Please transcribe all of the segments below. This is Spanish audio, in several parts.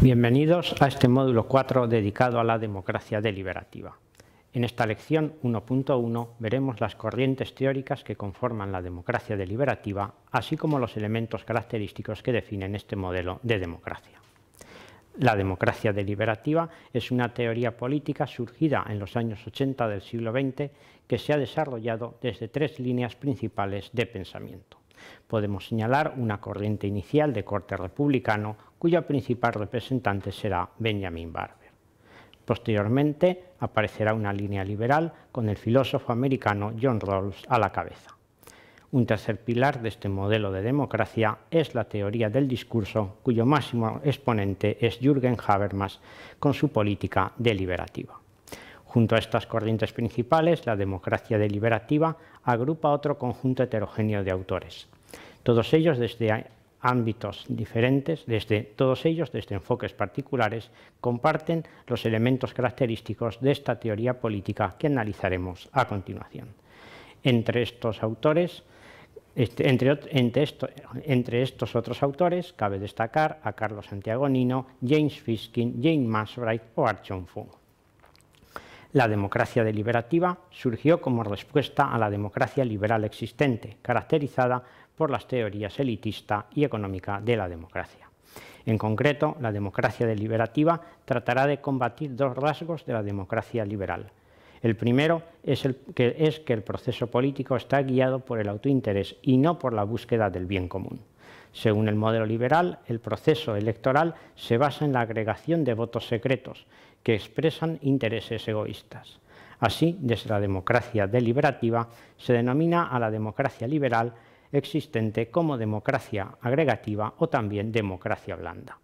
Bienvenidos a este módulo 4 dedicado a la democracia deliberativa. En esta lección 1.1 veremos las corrientes teóricas que conforman la democracia deliberativa, así como los elementos característicos que definen este modelo de democracia. La democracia deliberativa es una teoría política surgida en los años 80 del siglo XX que se ha desarrollado desde tres líneas principales de pensamiento. Podemos señalar una corriente inicial de corte republicano cuyo principal representante será Benjamin Barber. Posteriormente aparecerá una línea liberal con el filósofo americano John Rawls a la cabeza. Un tercer pilar de este modelo de democracia es la teoría del discurso, cuyo máximo exponente es Jürgen Habermas con su política deliberativa. Junto a estas corrientes principales, la democracia deliberativa agrupa otro conjunto heterogéneo de autores, todos ellos desde ámbitos diferentes, desde todos ellos desde enfoques particulares, comparten los elementos característicos de esta teoría política que analizaremos a continuación. Entre estos autores este, entre, estos otros autores cabe destacar a Carlos Santiago Nino, James Fiskin, Jane Masbright o Archon Fung. La democracia deliberativa surgió como respuesta a la democracia liberal existente, caracterizada por las teorías elitista y económica de la democracia. En concreto, la democracia deliberativa tratará de combatir dos rasgos de la democracia liberal, el primero es, el, que, es que el proceso político está guiado por el autointerés y no por la búsqueda del bien común. Según el modelo liberal, el proceso electoral se basa en la agregación de votos secretos que expresan intereses egoístas. Así, desde la democracia deliberativa se denomina a la democracia liberal existente como democracia agregativa o también democracia blanda.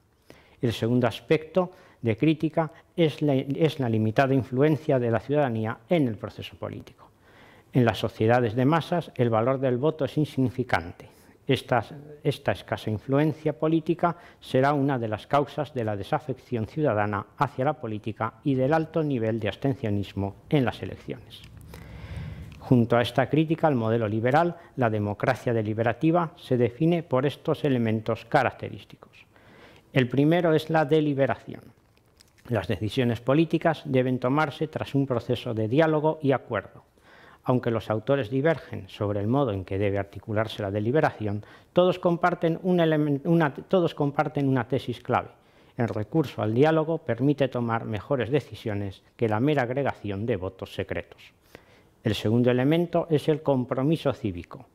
El segundo aspecto de crítica es la, limitada influencia de la ciudadanía en el proceso político. En las sociedades de masas el valor del voto es insignificante. Esta, esta, escasa influencia política será una de las causas de la desafección ciudadana hacia la política y del alto nivel de abstencionismo en las elecciones. Junto a esta crítica al modelo liberal, la democracia deliberativa se define por estos elementos característicos. El primero es la deliberación. Las decisiones políticas deben tomarse tras un proceso de diálogo y acuerdo. Aunque los autores divergen sobre el modo en que debe articularse la deliberación, todos comparten, una, todos comparten una tesis clave. El recurso al diálogo permite tomar mejores decisiones que la mera agregación de votos secretos. El segundo elemento es el compromiso cívico.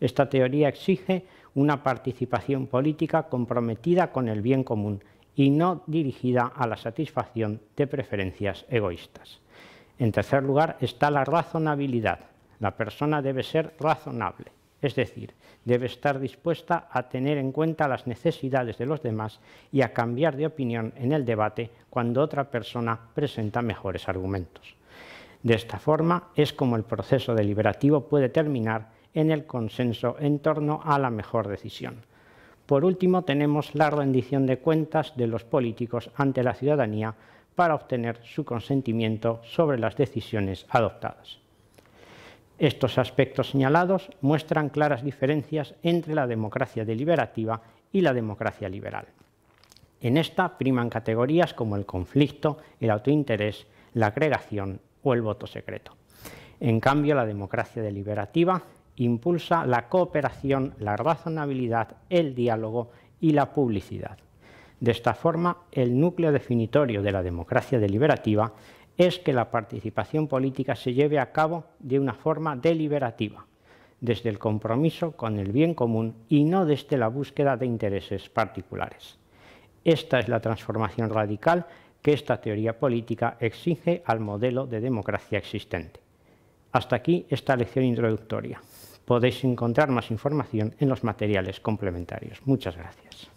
Esta teoría exige una participación política comprometida con el bien común y no dirigida a la satisfacción de preferencias egoístas. En tercer lugar está la razonabilidad. La persona debe ser razonable, es decir, debe estar dispuesta a tener en cuenta las necesidades de los demás y a cambiar de opinión en el debate cuando otra persona presenta mejores argumentos. De esta forma es como el proceso deliberativo puede terminar en el consenso en torno a la mejor decisión por último, tenemos la rendición de cuentas de los políticos ante la ciudadanía para obtener su consentimiento sobre las decisiones adoptadas. Estos aspectos señalados muestran claras diferencias entre la democracia deliberativa y la democracia liberal. En esta priman categorías como el conflicto, el autointerés, la agregación o el voto secreto. En cambio, la democracia deliberativa impulsa la cooperación, la razonabilidad, el diálogo y la publicidad. De esta forma, el núcleo definitorio de la democracia deliberativa es que la participación política se lleve a cabo de una forma deliberativa, desde el compromiso con el bien común y no desde la búsqueda de intereses particulares. Esta es la transformación radical que esta teoría política exige al modelo de democracia existente. Hasta aquí esta lección introductoria. Podéis encontrar más información en los materiales complementarios. Muchas gracias.